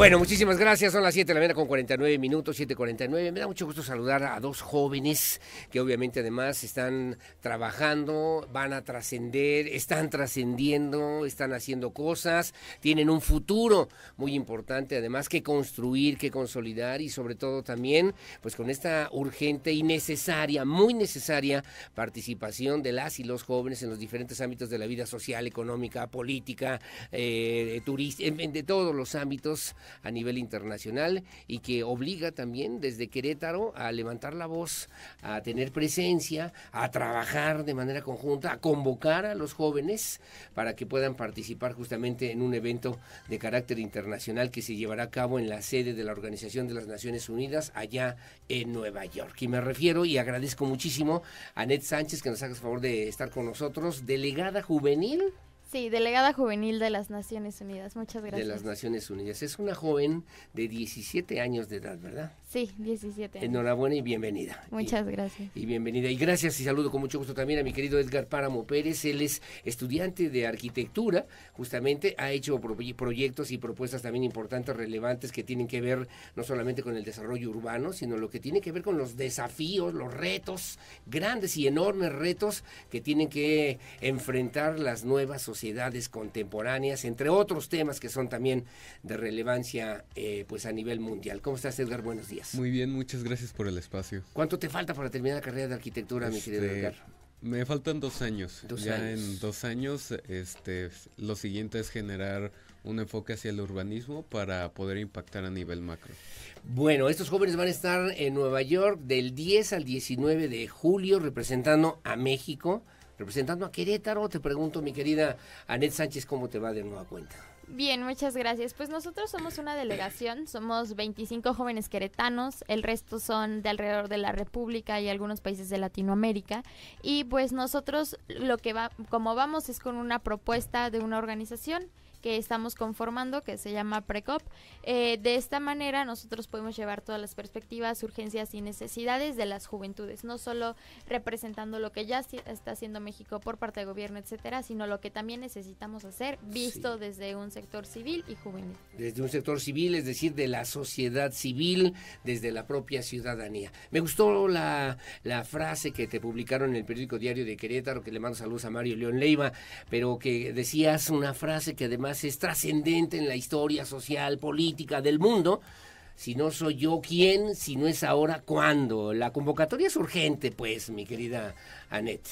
Bueno, muchísimas gracias. Son las 7 de la mañana con 49 minutos, 7.49. Me da mucho gusto saludar a dos jóvenes que obviamente además están trabajando, van a trascender, están trascendiendo, están haciendo cosas, tienen un futuro muy importante además que construir, que consolidar y sobre todo también pues con esta urgente y necesaria, muy necesaria participación de las y los jóvenes en los diferentes ámbitos de la vida social, económica, política, eh, en de todos los ámbitos a nivel internacional y que obliga también desde Querétaro a levantar la voz, a tener presencia, a trabajar de manera conjunta, a convocar a los jóvenes para que puedan participar justamente en un evento de carácter internacional que se llevará a cabo en la sede de la Organización de las Naciones Unidas allá en Nueva York. Y me refiero y agradezco muchísimo a Net Sánchez que nos haga el favor de estar con nosotros, delegada juvenil Sí, delegada juvenil de las Naciones Unidas. Muchas gracias. De las Naciones Unidas. Es una joven de 17 años de edad, ¿verdad? Sí, 17. Enhorabuena y bienvenida. Muchas gracias. Y bienvenida. Y gracias y saludo con mucho gusto también a mi querido Edgar Páramo Pérez. Él es estudiante de arquitectura, justamente ha hecho proyectos y propuestas también importantes, relevantes, que tienen que ver no solamente con el desarrollo urbano, sino lo que tiene que ver con los desafíos, los retos, grandes y enormes retos que tienen que enfrentar las nuevas sociedades sociedades contemporáneas, entre otros temas que son también de relevancia eh, pues a nivel mundial. ¿Cómo estás, Edgar? Buenos días. Muy bien, muchas gracias por el espacio. ¿Cuánto te falta para terminar la carrera de arquitectura, mi querido este, Edgar? Me faltan dos años. ya en dos años, este, lo siguiente es generar un enfoque hacia el urbanismo para poder impactar a nivel macro. Bueno, estos jóvenes van a estar en Nueva York del 10 al 19 de julio representando a México representando a Querétaro. Te pregunto, mi querida Anet Sánchez, ¿cómo te va de nueva cuenta? Bien, muchas gracias. Pues nosotros somos una delegación, somos 25 jóvenes queretanos, el resto son de alrededor de la República y algunos países de Latinoamérica. Y pues nosotros lo que va, como vamos es con una propuesta de una organización que estamos conformando, que se llama PRECOP. Eh, de esta manera nosotros podemos llevar todas las perspectivas, urgencias y necesidades de las juventudes, no solo representando lo que ya está haciendo México por parte del gobierno, etcétera, sino lo que también necesitamos hacer visto desde un sector civil y juvenil. Desde un sector civil, es decir, de la sociedad civil, desde la propia ciudadanía. Me gustó la, la frase que te publicaron en el periódico Diario de Querétaro, que le mando saludos a Mario León Leiva, pero que decías una frase que además es trascendente en la historia social, política del mundo. Si no soy yo, ¿quién? Si no es ahora, ¿cuándo? La convocatoria es urgente, pues, mi querida Annette.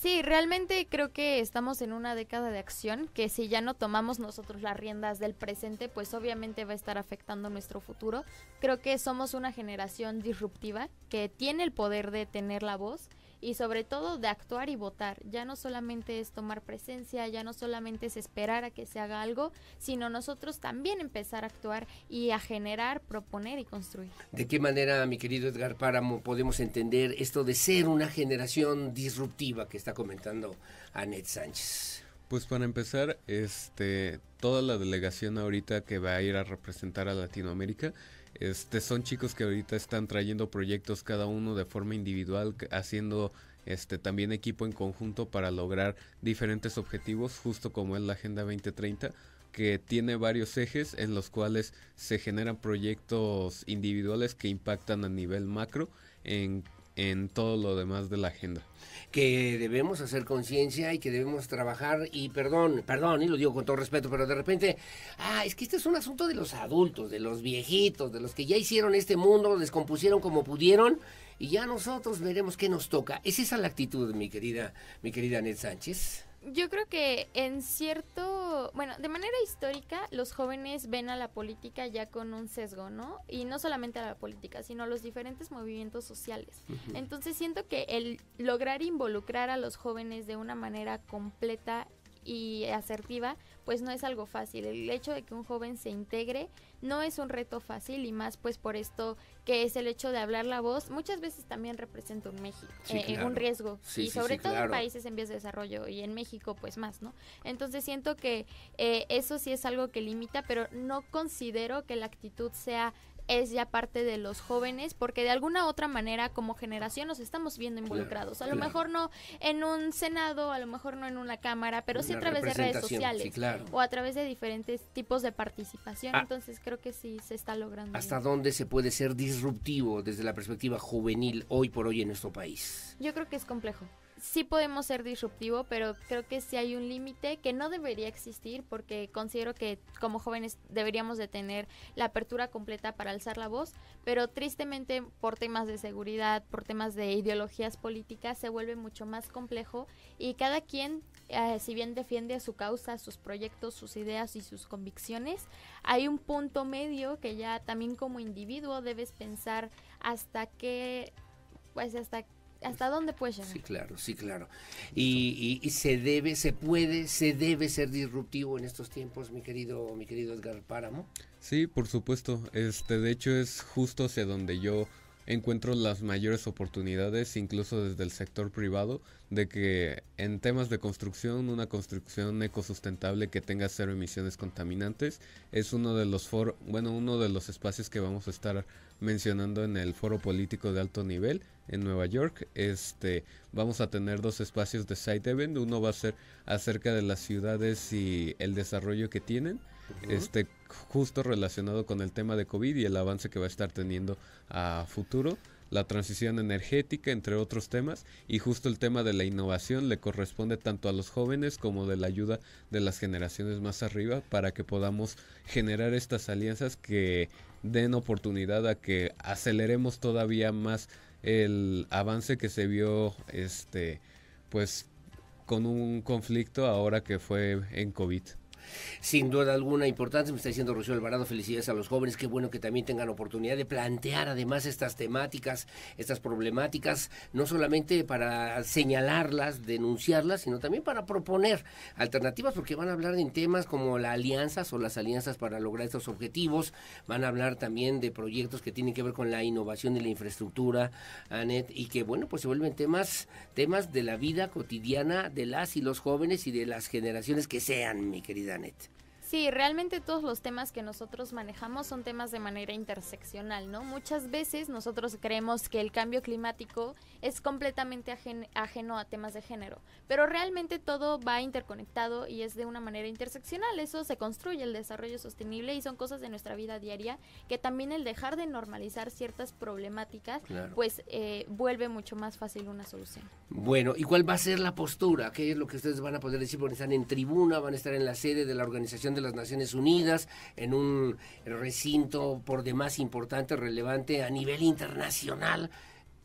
Sí, realmente creo que estamos en una década de acción que si ya no tomamos nosotros las riendas del presente, pues obviamente va a estar afectando nuestro futuro. Creo que somos una generación disruptiva que tiene el poder de tener la voz y sobre todo de actuar y votar. Ya no solamente es tomar presencia, ya no solamente es esperar a que se haga algo, sino nosotros también empezar a actuar y a generar, proponer y construir. ¿De qué manera, mi querido Edgar Páramo, podemos entender esto de ser una generación disruptiva que está comentando Anet Sánchez? Pues para empezar, este, toda la delegación ahorita que va a ir a representar a Latinoamérica, este, son chicos que ahorita están trayendo proyectos cada uno de forma individual, haciendo este, también equipo en conjunto para lograr diferentes objetivos, justo como es la Agenda 2030, que tiene varios ejes en los cuales se generan proyectos individuales que impactan a nivel macro en en todo lo demás de la agenda. Que debemos hacer conciencia y que debemos trabajar y perdón, perdón, y lo digo con todo respeto, pero de repente, ah, es que este es un asunto de los adultos, de los viejitos, de los que ya hicieron este mundo, descompusieron como pudieron y ya nosotros veremos qué nos toca. Es esa la actitud, mi querida, mi querida Ned Sánchez yo creo que en cierto, bueno, de manera histórica, los jóvenes ven a la política ya con un sesgo, ¿no? Y no solamente a la política, sino a los diferentes movimientos sociales. Entonces siento que el lograr involucrar a los jóvenes de una manera completa y asertiva pues no es algo fácil. El hecho de que un joven se integre no es un reto fácil y más pues por esto que es el hecho de hablar la voz, muchas veces también representa un, México, eh, eh, un riesgo y sobre todo en países en vías de desarrollo y en México pues más, ¿no? Entonces siento que eh, eso sí es algo que limita, pero no considero que la actitud sea es ya parte de los jóvenes, porque de alguna otra manera como generación nos estamos viendo involucrados. A lo mejor no en un Senado, a lo mejor no en una Cámara, pero sí a través de redes sociales o a través de diferentes tipos de participación. Ah. Entonces creo que sí se está logrando. ¿Hasta dónde se puede ser disruptivo desde la perspectiva juvenil hoy por hoy en nuestro país? Yo creo que es complejo sí podemos ser disruptivo, pero creo que sí hay un límite que no debería existir porque considero que como jóvenes deberíamos de tener la apertura completa para alzar la voz, pero tristemente por temas de seguridad, por temas de ideologías políticas se vuelve mucho más complejo y cada quien eh, si bien defiende a su causa, sus proyectos, sus ideas y sus convicciones, hay un punto medio que ya también como individuo debes pensar hasta que, pues hasta hasta dónde puede llegar. Sí, claro, sí, claro. Y, y, se debe, se puede, se debe ser disruptivo en estos tiempos, mi querido, mi querido Edgar Páramo. Sí, por supuesto. Este, de hecho, es justo hacia donde yo encuentro las mayores oportunidades, incluso desde el sector privado, de que en temas de construcción, una construcción ecosustentable que tenga cero emisiones contaminantes es uno de los foros, bueno, uno de los espacios que vamos a estar mencionando en el foro político de alto nivel en Nueva York. Este, vamos a tener dos espacios de site event, uno va a ser acerca de las ciudades y el desarrollo que tienen este, justo relacionado con el tema de COVID y el avance que va a estar teniendo a futuro la transición energética, entre otros temas, y justo el tema de la innovación le corresponde tanto a los jóvenes como de la ayuda de las generaciones más arriba para que podamos generar estas alianzas que den oportunidad a que aceleremos todavía más el avance que se vio este pues con un conflicto ahora que fue en COVID sin duda alguna importante. Me está diciendo Rocío Alvarado, felicidades a los jóvenes, qué bueno que también tengan oportunidad de plantear además estas temáticas, estas problemáticas, no solamente para señalarlas, denunciarlas, sino también para proponer alternativas, porque van a hablar en temas como las alianzas o las alianzas para lograr estos objetivos, van a hablar también de proyectos que tienen que ver con la innovación de la infraestructura, Anet, y que bueno, pues se vuelven temas, temas de la vida cotidiana de las y los jóvenes y de las generaciones que sean, mi querida it. Sí, realmente todos los temas que nosotros manejamos son temas de manera interseccional, ¿no? Muchas veces nosotros creemos que el cambio climático es completamente ajeno a temas de género, pero realmente todo va interconectado y es de una manera interseccional. Eso se construye, el desarrollo sostenible y son cosas de nuestra vida diaria que también el dejar de normalizar ciertas problemáticas, pues eh, vuelve mucho más fácil una solución. Bueno, ¿y cuál va a ser la postura? ¿Qué es lo que ustedes van a poder decir? a están en tribuna, van a estar en la sede de la organización de las Naciones Unidas, en un recinto por demás importante, relevante a nivel internacional.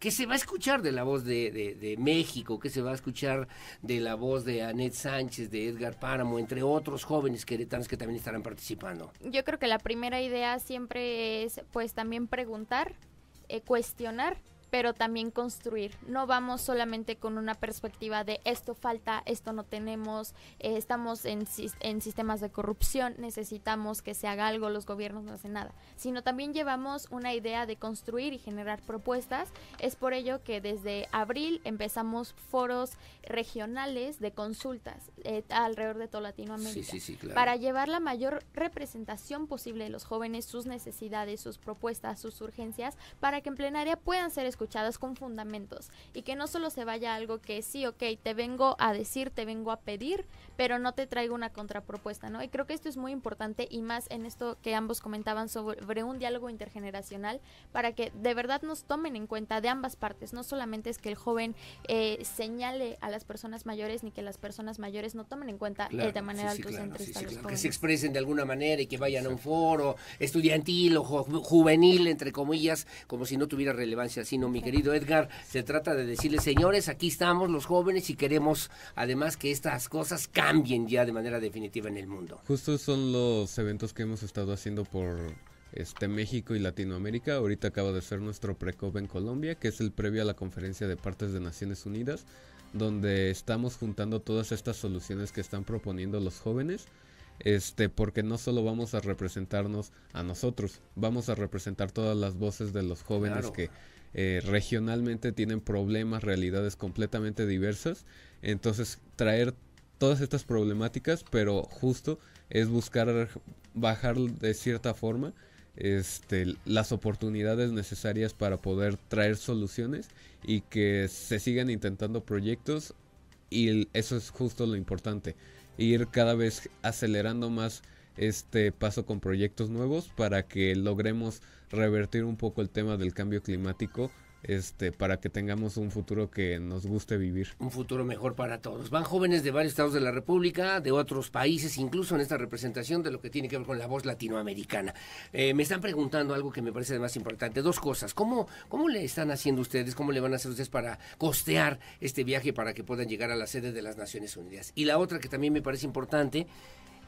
que se va a escuchar de la voz de, México? que se va a escuchar de la voz de Anet Sánchez, de Edgar Páramo, entre otros jóvenes queretanos que también estarán participando? Yo creo que la primera idea siempre es pues también preguntar, eh, cuestionar pero también construir. No vamos solamente con una perspectiva de esto falta, esto no tenemos, eh, estamos en, en, sistemas de corrupción, necesitamos que se haga algo, los gobiernos no hacen nada, sino también llevamos una idea de construir y generar propuestas. Es por ello que desde abril empezamos foros regionales de consultas eh, alrededor de todo Latinoamérica sí, sí, sí, claro. para llevar la mayor representación posible de los jóvenes, sus necesidades, sus propuestas, sus urgencias, para que en plenaria puedan ser escuchados escuchadas con fundamentos y que no solo se vaya algo que sí, ok, te vengo a decir, te vengo a pedir, pero no te traigo una contrapropuesta, ¿no? Y creo que esto es muy importante y más en esto que ambos comentaban sobre un diálogo intergeneracional para que de verdad nos tomen en cuenta de ambas partes, no solamente es que el joven eh, señale a las personas mayores ni que las personas mayores no tomen en cuenta de manera sí, autocentrista Que se expresen de alguna manera y que vayan a un foro estudiantil o juvenil, entre comillas, como si no tuviera relevancia, sino mi querido Edgar, se trata de decirle, señores, aquí estamos los jóvenes y queremos además que estas cosas cambien ya de manera definitiva en el mundo. Justo son los eventos que hemos estado haciendo por este, México y Latinoamérica. Ahorita acaba de ser nuestro pre pre-cop en Colombia, que es el previo a la conferencia de partes de Naciones Unidas, donde estamos juntando todas estas soluciones que están proponiendo los jóvenes. Este, porque no solo vamos a representarnos a nosotros, vamos a representar todas las voces de los jóvenes que eh, regionalmente tienen problemas, realidades completamente diversas. Entonces, traer todas estas problemáticas, pero justo es buscar bajar de cierta forma este, las oportunidades necesarias para poder traer soluciones y que se sigan intentando proyectos y eso es justo lo importante, ir cada vez acelerando más este paso con proyectos nuevos para que logremos revertir un poco el tema del cambio climático este, para que tengamos un futuro que nos guste vivir. Un futuro mejor para todos. Van jóvenes de varios estados de la República, de otros países, incluso en esta representación de lo que tiene que ver con la voz latinoamericana. Eh, me están preguntando algo que me parece más importante. Dos cosas. ¿Cómo, ¿Cómo le están haciendo ustedes? ¿Cómo le van a hacer ustedes para costear este viaje para que puedan llegar a la sede de las Naciones Unidas? Y la otra que también me parece importante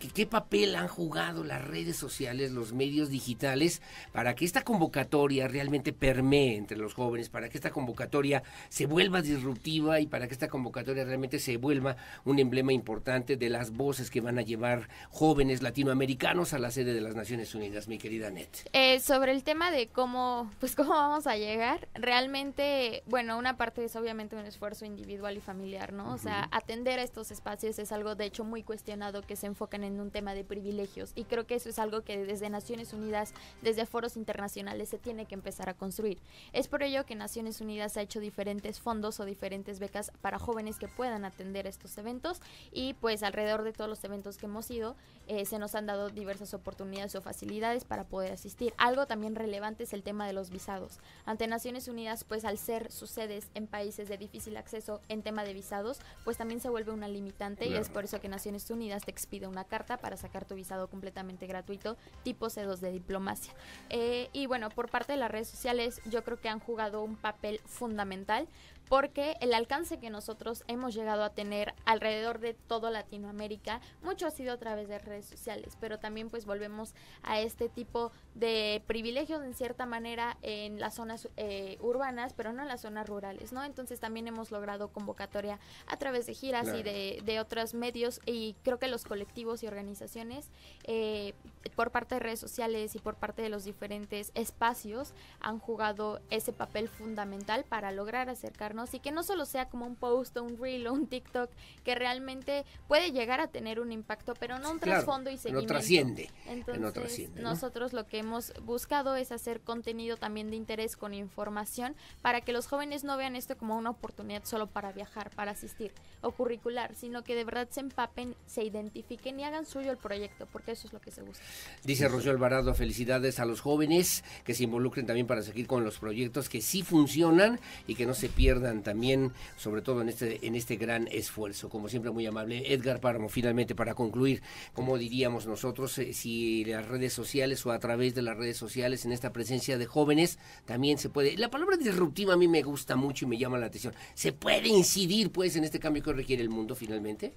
qué papel han jugado las redes sociales, los medios digitales, para que esta convocatoria realmente permee entre los jóvenes, para que esta convocatoria se vuelva disruptiva y para que esta convocatoria realmente se vuelva un emblema importante de las voces que van a llevar jóvenes latinoamericanos a la sede de las Naciones Unidas, mi querida Annette. Eh, sobre el tema de cómo, pues cómo vamos a llegar, realmente, bueno, una parte es obviamente un esfuerzo individual y familiar, ¿no? O sea, atender a estos espacios es algo de hecho muy cuestionado que se enfoca en en un tema de privilegios. Y creo que eso es algo que desde Naciones Unidas, desde foros internacionales, se tiene que empezar a construir. Es por ello que Naciones Unidas ha hecho diferentes fondos o diferentes becas para jóvenes que puedan atender estos eventos. Y pues alrededor de todos los eventos que hemos ido, eh, se nos han dado diversas oportunidades o facilidades para poder asistir. Algo también relevante es el tema de los visados. Ante Naciones Unidas, pues al ser sus sedes en países de difícil acceso en tema de visados, pues también se vuelve una limitante y es por eso que Naciones Unidas te expide una carta para sacar tu visado completamente gratuito, tipo C2 de diplomacia. Eh, y bueno, por parte de las redes sociales, yo creo que han jugado un papel fundamental porque el alcance que nosotros hemos llegado a tener alrededor de toda Latinoamérica, mucho ha sido a través de redes sociales, pero también pues volvemos a este tipo de privilegios en cierta manera en las zonas eh, urbanas, pero no en las zonas rurales, ¿no? Entonces también hemos logrado convocatoria a través de giras y de, de, otros medios y creo que los colectivos y organizaciones eh, por parte de redes sociales y por parte de los diferentes espacios han jugado ese papel fundamental para lograr acercarnos y que no solo sea como un post o un reel o un TikTok que realmente puede llegar a tener un impacto, pero no un trasfondo y seguimiento. No trasciende. Entonces, nosotros lo que hemos buscado es hacer contenido también de interés con información para que los jóvenes no vean esto como una oportunidad solo para viajar, para asistir o curricular, sino que de verdad se empapen, se identifiquen y hagan suyo el proyecto, porque eso es lo que se busca. Dice Rocío Alvarado, felicidades a los jóvenes que se involucren también para seguir con los proyectos que sí funcionan y que no se pierdan también, sobre todo en este, en este gran esfuerzo. Como siempre, muy amable. Edgar Páramo, finalmente, para concluir, como diríamos nosotros, eh, si las redes sociales o a través de las redes sociales, en esta presencia de jóvenes, también se puede. La palabra disruptiva a mí me gusta mucho y me llama la atención. ¿Se puede incidir, pues, en este cambio que requiere el mundo finalmente?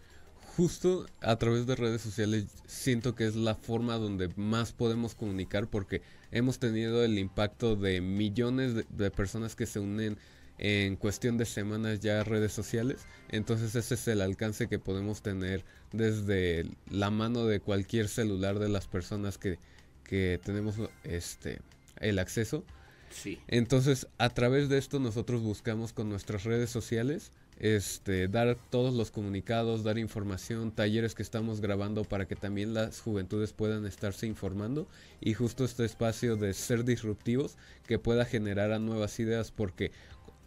justo a través de redes sociales siento que es la forma donde más podemos comunicar porque hemos tenido el impacto de millones de personas que se unen en cuestión de semanas ya redes sociales. Entonces ese es el alcance que podemos tener desde la mano de cualquier celular de las personas que, tenemos este, el acceso. Sí. Entonces a través de esto nosotros buscamos con nuestras redes sociales este, dar todos los comunicados, dar información, talleres que estamos grabando para que también las juventudes puedan estarse informando y justo este espacio de ser disruptivos que pueda generar a nuevas ideas porque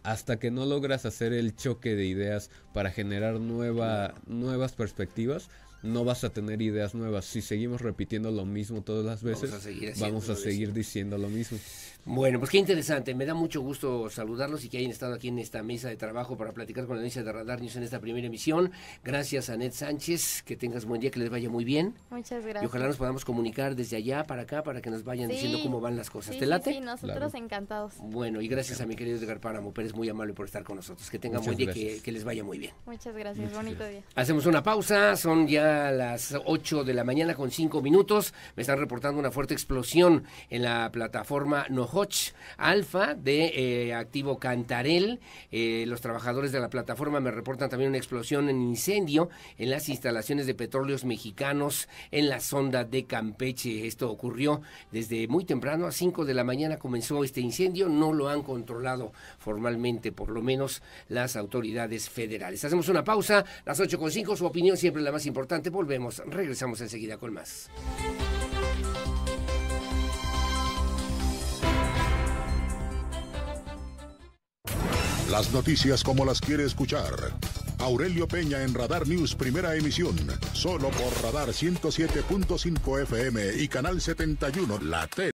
hasta que no logras hacer el choque de ideas para generar nuevas perspectivas, no vas a tener ideas nuevas. Si seguimos repitiendo lo mismo todas las veces, vamos a seguir, diciendo lo mismo. Bueno, pues qué interesante. Me da mucho gusto saludarlos y que hayan estado aquí en esta mesa de trabajo para platicar con la audiencia de Radar News en esta primera emisión. Gracias, a Ned Sánchez. Que tengas buen día, que les vaya muy bien. Muchas gracias. Y ojalá nos podamos comunicar desde allá para acá para que nos vayan diciendo cómo van las cosas. ¿Te late? Sí, nosotros encantados. Bueno, y gracias a mi querido Edgar Páramo Pérez, muy amable por estar con nosotros. Que tengan buen día, que, les vaya muy bien. Muchas gracias, bonito día. Hacemos una pausa, son ya a las 8 de la mañana con 5 minutos. Me están reportando una fuerte explosión en la plataforma Nohoch Alfa de eh, Activo Cantarel. Eh, los trabajadores de la plataforma me reportan también una explosión en incendio en las instalaciones de petróleos mexicanos en la sonda de Campeche. Esto ocurrió desde muy temprano, a 5 de la mañana comenzó este incendio. No lo han controlado formalmente, por lo menos las autoridades federales. Hacemos una pausa, las 8 con 5, su opinión siempre es la más importante volvemos, regresamos enseguida con más. Las noticias como las quiere escuchar. Aurelio Peña en Radar News Primera Emisión, solo por Radar 107.5 FM y Canal 71 La T.